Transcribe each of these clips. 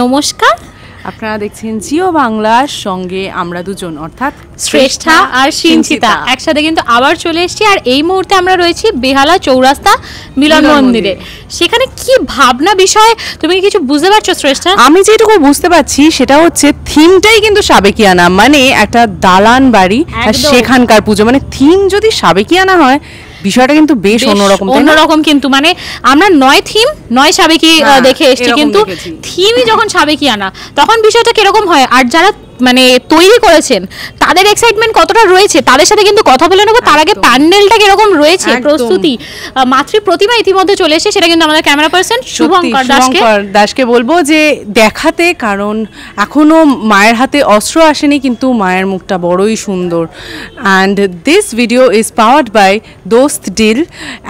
নমস্কার আপনারা দেখছেন জিও বাংলার সঙ্গে আমরা দুজন অর্থাৎ শ্রেষ্ঠা আর সিঞ্চিতা একসাথে কিন্তু আবার চলে এসেছি আর এই মুহূর্তে আমরা রয়েছি বেহালা চৌরাস্তা মিলন মন্দিরে সেখানে কি ভাবনা বিষয়ে তুমি কিছু বুঝতে পারছো শ্রেষ্ঠা আমি যেটুকু বুঝতে পারছি সেটা হচ্ছে থিমটাই কিন্তু সাবেকিয়ানা মানে একটা দালান বাড়ি আর সেখানকার পুজো মানে থিম যদি সাবেকিয়ানা হয় বিষয়টা কিন্তু বেশ অন্যরকম অন্যরকম কিন্তু মানে আমরা নয় থিম নয় সাবেকি হ্যাঁ, দেখে এসেছি কিন্তু থিমই যখন সাবেকি আনা তখন বিষয়টা কিরকম হয় আর যারা মানে তৈরি করেছেন তাদের এক্সাইটমেন্ট কতটা রয়েছে তাদের সাথে কিন্তু কথা বলে নেবো তার আগে প্যান্ডেলটা কিরকম রয়েছে প্রস্তুতি মাতৃ প্রতিমা ইতিমধ্যে চলে এসে সেটা কিন্তু আমাদের ক্যামেরা পার্সন শুভঙ্কর দাসকে দাসকে বলবো যে দেখাতে কারণ এখনো মায়ের হাতে অস্ত্র আসেনি কিন্তু মায়ের মুখটা বড়ই সুন্দর and this video is powered by দোস্ত ডিল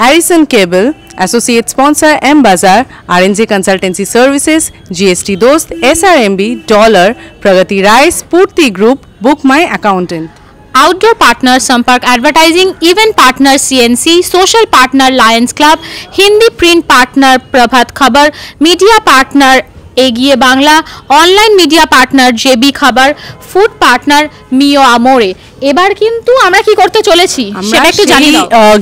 অ্যারিসন কেবল associate sponsor M Bazaar RNJ consultancy services GST Dost SRMB Dollar Pragati Rai Sphurti group book my accountant outdoor partner Sampark advertising event partner CNC social partner Lions club Hindi print partner Prabhat Khabar media partner एगिए Bangla online media partner JB Khabar food partner मियो আমোরে এবার কিন্তু আমরা কি করতে চলেছি সেটা একটু জানি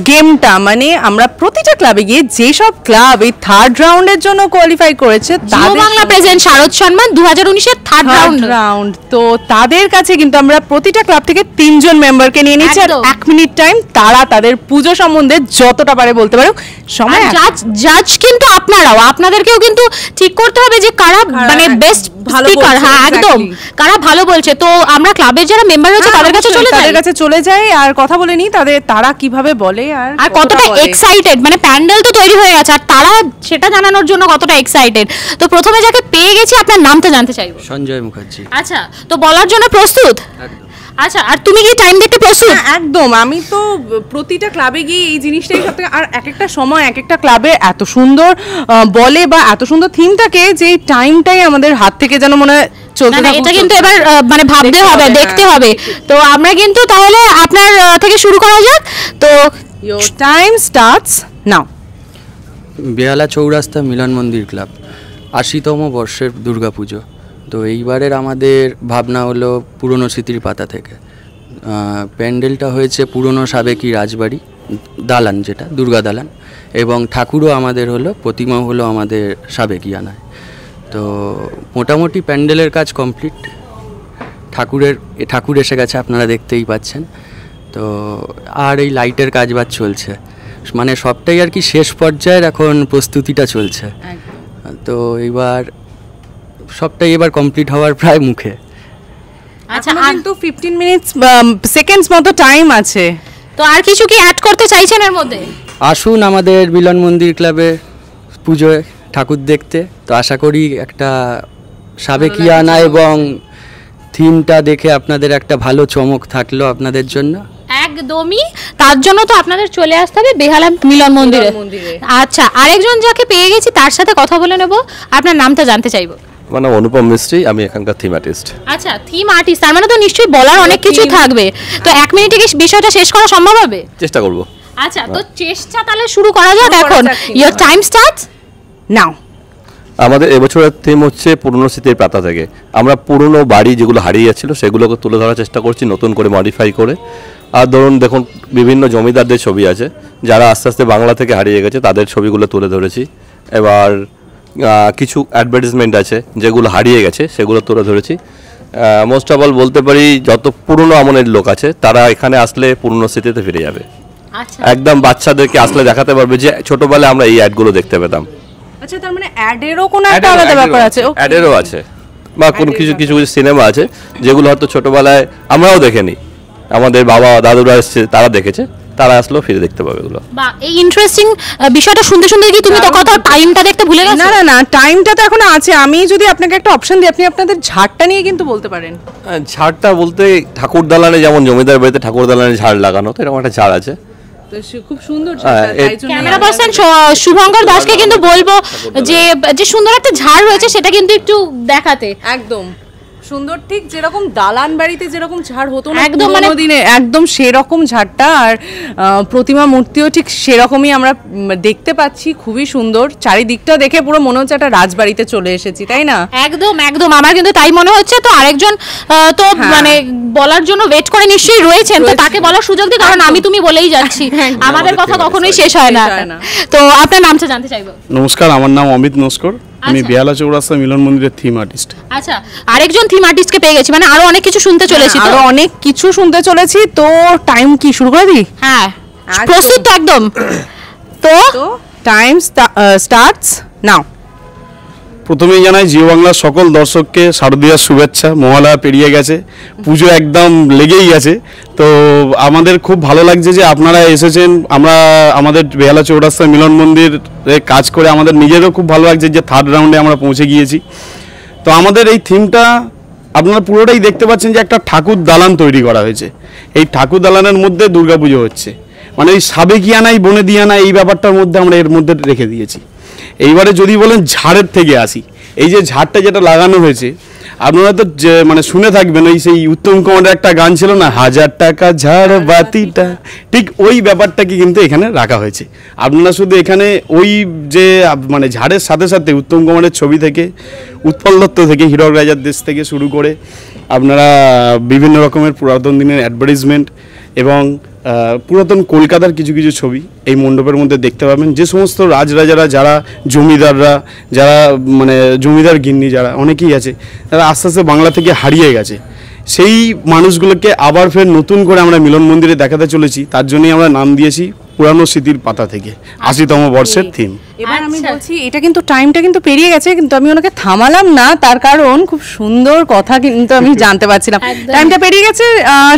গেমটা মানে আমরা প্রতিটা ক্লাবে গিয়ে যে সব ক্লাব এই থার্ড রাউন্ডের জন্য কোয়ালিফাই করেছে তাদের বাংলা প্রেজেন্ট সম্মান 2019 এর থার্ড রাউন্ড রাউন্ড তো তাদের কাছে কিন্তু আমরা প্রতিটা ক্লাব থেকে তিনজন মেম্বারকে নিয়ে নিয়েছি আর এক মিনিট টাইম তারা তাদের পুজো সম্বন্ধে যতটা পারে বলতে পারো সময় জাজ জাজ কিন্তু আপনারাও আপনাদেরকেও কিন্তু ঠিক করতে হবে যে কারা মানে বেস্ট স্পিকার হ্যাঁ একদম কারা ভালো বলছে তো আমরা ক্লাবের যারা মেম্বার রয়েছে হ্যাঁ, তাদের কাছে চলে তাদের কাছে চলে যায় আর কথা বলে নিই তাদের তারা কিভাবে বলে আর আর কতটা এক্সাইটেড মানে প্যান্ডেল তো তৈরি হয়ে গেছে আর তারা সেটা জানানোর জন্য কতটা এক্সাইটেড তো প্রথমে যাকে পেয়ে গেছি আপনার নামটা জানতে চাইবো সঞ্জয় মুখার্জি আচ্ছা তো বলার জন্য প্রস্তুত একদম আচ্ছা আর তুমি কি টাইম দেখতে না একদম আমি তো প্রতিটা ক্লাবে গিয়ে এই জিনিসটাই সব থেকে আর এক একটা সময় এক একটা ক্লাবে এত সুন্দর বলে বা এত সুন্দর থিম থাকে যে টাইমটাই আমাদের হাত থেকে যেন মনে হয় এটা কিন্তু এবার মানে ভাবতে হবে দেখতে হ্যাঁ। হবে তো আমরা কিন্তু তাহলে আপনার থেকে শুরু করা যাক তো টাইম স্টার্টস নাও বেহালা চৌরাস্তা মিলন মন্দির ক্লাব আশিতম বর্ষের দুর্গাপুজো তো এইবারের আমাদের ভাবনা হলো পুরনো স্মৃতির পাতা থেকে প্যান্ডেলটা হয়েছে পুরনো সাবেকি রাজবাড়ি দালান যেটা দুর্গা দালান এবং ঠাকুরও আমাদের হলো প্রতিমা হলো আমাদের আনায় তো মোটামুটি প্যান্ডেলের কাজ কমপ্লিট ঠাকুরের ঠাকুর এসে গেছে আপনারা দেখতেই পাচ্ছেন তো আর এই লাইটের কাজ বাজ চলছে মানে সবটাই আর কি শেষ পর্যায়ের এখন প্রস্তুতিটা চলছে তো এবার সবটাই এবার কমপ্লিট হওয়ার প্রায় মুখে আচ্ছা কিন্তু ফিফটিন মিনিটস সেকেন্ডস মতো টাইম আছে তো আর কিছু কি অ্যাড করতে চাইছেন এর মধ্যে আসুন আমাদের মিলন মন্দির ক্লাবে পুজোয় ঠাকুর দেখতে তো আশা করি একটা সাবেকিয়ানা এবং থিমটা দেখে আপনাদের একটা ভালো চমক থাকলো আপনাদের জন্য একদমই তার জন্য তো আপনাদের চলে আসতে হবে বেহালা মিলন মন্দিরে আচ্ছা আরেকজন যাকে পেয়ে গেছি তার সাথে কথা বলে নেব আপনার নামটা জানতে চাইবো মানে অনুপম মিস্ত্রি আমি এখানকার থিম আর্টিস্ট আচ্ছা থিম আর্টিস্ট তার মানে তো নিশ্চয়ই বলার অনেক কিছু থাকবে তো এক মিনিটে কি বিষয়টা শেষ করা সম্ভব হবে চেষ্টা করব আচ্ছা তো হ্যাঁ। চেষ্টা তাহলে শুরু করা যাক এখন ইওর টাইম স্টার্ট নাও আমাদের এবছরের থিম হচ্ছে পুরনো স্মৃতির পাতা থেকে আমরা পুরনো বাড়ি যেগুলো হারিয়ে যাচ্ছিল সেগুলোকে তুলে ধরার চেষ্টা করছি নতুন করে মডিফাই করে আর ধরুন দেখুন বিভিন্ন জমিদারদের ছবি আছে যারা আস্তে আস্তে বাংলা থেকে হারিয়ে গেছে তাদের ছবিগুলো তুলে ধরেছি এবার কিছু অ্যাডভার্টিসমেন্ট আছে যেগুলো হারিয়ে গেছে সেগুলো তুলে ধরেছি মোস্ট অফ অল বলতে পারি যত পুরনো আমলের লোক আছে তারা এখানে আসলে পুরনো স্মৃতিতে ফিরে যাবে আচ্ছা। একদম বাচ্চাদেরকে আসলে দেখাতে পারবে যে ছোটবেলায় আমরা এই অ্যাডগুলো দেখতে পেতাম আচ্ছা তার মানে অ্যাডেরও কোনো একটা আলাদা ব্যাপার আছে অ্যাডেরও আছে বা কোনো কিছু কিছু কিছু সিনেমা আছে যেগুলো হয়তো ছোটবেলায় আমরাও দেখেনি আমাদের বাবা দাদুরা এসেছে তারা দেখেছে তারা আসলো ফিরে দেখতে পাবে এগুলো বা এই ইন্টারেস্টিং বিষয়টা শুনতে শুনতে কি তুমি তো কথা টাইমটা দেখতে ভুলে গেছো না না না টাইমটা তো এখনো আছে আমি যদি আপনাকে একটা অপশন দিই আপনি আপনাদের ঝাড়টা নিয়ে কিন্তু বলতে পারেন হ্যাঁ, ঝাড়টা বলতে ঠাকুর দালানে যেমন জমিদার বাড়িতে ঠাকুর দালানে ঝাড় লাগানো তো এরকম একটা ঝাড় আছে খুব সুন্দর ক্যামেরা শুভঙ্কর দাসকে কিন্তু বলবো যে যে সুন্দর একটা ঝাড় রয়েছে সেটা কিন্তু একটু দেখাতে একদম সুন্দর ঠিক যেরকম দালান বাড়িতে যেরকম ঝাড় হতো না একদম মানে দিনে একদম সেরকম ঝাড়টা আর প্রতিমা মূর্তিও ঠিক সেরকমই আমরা দেখতে পাচ্ছি খুবই সুন্দর চারিদিকটা দেখে পুরো মনে হচ্ছে একটা রাজবাড়িতে চলে এসেছি তাই না একদম একদম আমার কিন্তু তাই মনে হচ্ছে তো আরেকজন তো হ্যাঁ। মানে বলার জন্য ওয়েট করে নিশ্চয়ই রয়েছেন তো তাকে বলার সুযোগ দিই কারণ আমি তুমি বলেই যাচ্ছি আমাদের কথা কখনোই শেষ হয় না তো আপনার নামটা জানতে চাইবো নমস্কার আমার নাম অমিত নস্কর আমি আচ্ছা। বিয়ালা চৌরাস্তা মিলন মন্দিরের থিম আর্টিস্ট আচ্ছা আরেকজন থিম আর্টিস্টকে পেয়ে গেছি মানে আরো অনেক কিছু শুনতে চলেছি হ্যাঁ, আরো অনেক কিছু শুনতে চলেছি তো টাইম কি শুরু করে দিই হ্যাঁ আচ্ছা। প্রস্তুত একদম তো টাইম স্টার্টস নাও প্রথমেই জানাই জিও বাংলার সকল দর্শককে শারদীয়ার শুভেচ্ছা মহালয়া পেরিয়ে গেছে পুজো একদম লেগেই গেছে তো আমাদের খুব ভালো লাগছে যে আপনারা এসেছেন আমরা আমাদের বেহালা চৌরাস্তা মিলন মন্দির কাজ করে আমাদের নিজেরও খুব ভালো লাগছে যে থার্ড রাউন্ডে আমরা পৌঁছে গিয়েছি তো আমাদের এই থিমটা আপনারা পুরোটাই দেখতে পাচ্ছেন যে একটা ঠাকুর দালান তৈরি করা হয়েছে এই ঠাকুর দালানের মধ্যে দুর্গাপুজো হচ্ছে মানে ওই সাবেকিয়ানাই বনে দিয়ানা এই ব্যাপারটার মধ্যে আমরা এর মধ্যে রেখে দিয়েছি এইবারে যদি বলেন ঝাড়ের থেকে আসি এই যে ঝাড়টা যেটা লাগানো হয়েছে আপনারা তো যে মানে শুনে থাকবেন ওই সেই উত্তম কুমারের একটা গান ছিল না হাজার টাকা ঝাড় বাতিটা ঠিক ওই ব্যাপারটাকে কিন্তু এখানে রাখা হয়েছে আপনারা শুধু এখানে ওই যে মানে ঝাড়ের সাথে সাথে উত্তম কুমারের ছবি থেকে উৎপল দত্ত থেকে হিরক রাজার দেশ থেকে শুরু করে আপনারা বিভিন্ন রকমের পুরাতন দিনের অ্যাডভার্টিজমেন্ট এবং পুরাতন কলকাতার কিছু কিছু ছবি এই মণ্ডপের মধ্যে দেখতে পাবেন যে সমস্ত রাজরাজারা যারা জমিদাররা যারা মানে জমিদার গিন্নি যারা অনেকেই আছে তারা আস্তে আস্তে বাংলা থেকে হারিয়ে গেছে সেই মানুষগুলোকে আবার ফের নতুন করে আমরা মিলন মন্দিরে দেখাতে চলেছি তার জন্যই আমরা নাম দিয়েছি পুরানো স্মৃতির পাতা থেকে আশিতম বর্ষের থিম এবার আমি আচ্ছা। বলছি এটা কিন্তু টাইমটা কিন্তু পেরিয়ে গেছে কিন্তু আমি ওনাকে থামালাম না তার কারণ খুব সুন্দর কথা কিন্তু আমি জানতে পারছিলাম টাইমটা পেরিয়ে গেছে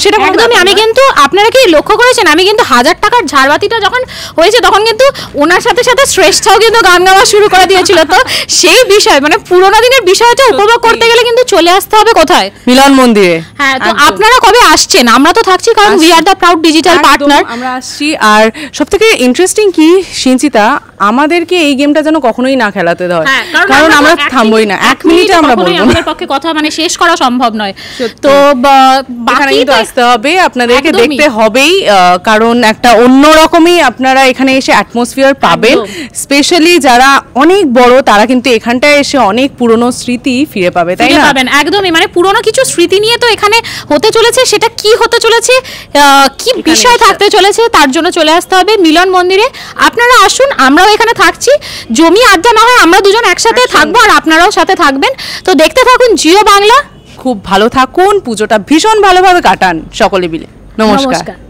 সেটা একদমই আমি কিন্তু আপনারা কি লক্ষ্য করেছেন আমি কিন্তু হাজার টাকার ঝাড়বাতিটা যখন হয়েছে তখন কিন্তু ওনার সাথে সাথে শ্রেষ্ঠাও কিন্তু গান গাওয়া শুরু করে দিয়েছিল তো সেই বিষয় মানে পুরোনো দিনের বিষয়টা উপভোগ করতে গেলে কিন্তু চলে আসতে হবে কোথায় মিলন মন্দিরে হ্যাঁ তো আপনারা কবে আসছেন আমরা তো থাকছি কারণ we are the proud digital partner আমরা আসছি আর সবথেকে ইন্টারেস্টিং কি সিঞ্চিতা আমাদেরকে এই গেমটা যেন কখনোই না খেলাতে দেওয়া হ্যাঁ, কারণ আমরা থামবোই না এক মিনিটে আমরা বলবো আমাদের পক্ষে কথা মানে শেষ করা সম্ভব নয় তো বাকি তো আসতে হবে আপনাদেরকে দেখতে হবেই কারণ একটা অন্য রকমই আপনারা এখানে এসে অ্যাটমসফিয়ার পাবেন স্পেশালি যারা অনেক বড় তারা কিন্তু এখানটায় এসে অনেক পুরনো স্মৃতি ফিরে পাবে তাই না পাবেন একদমই মানে পুরনো কিছু স্মৃতি নিয়ে তো এখানে হতে চলেছে সেটা কি হতে চলেছে কি বিষয় থাকতে চলেছে তার জন্য চলে আসতে হবে মিলন মন্দিরে আপনারা আসুন আমরা আমরাও এখানে থাকছি জমি আড্ডা না হয় আমরা দুজন একসাথে থাকবো আর আপনারাও সাথে থাকবেন তো দেখতে থাকুন জিও বাংলা খুব ভালো থাকুন পুজোটা ভীষণ ভালোভাবে কাটান সকলে মিলে নমস্কার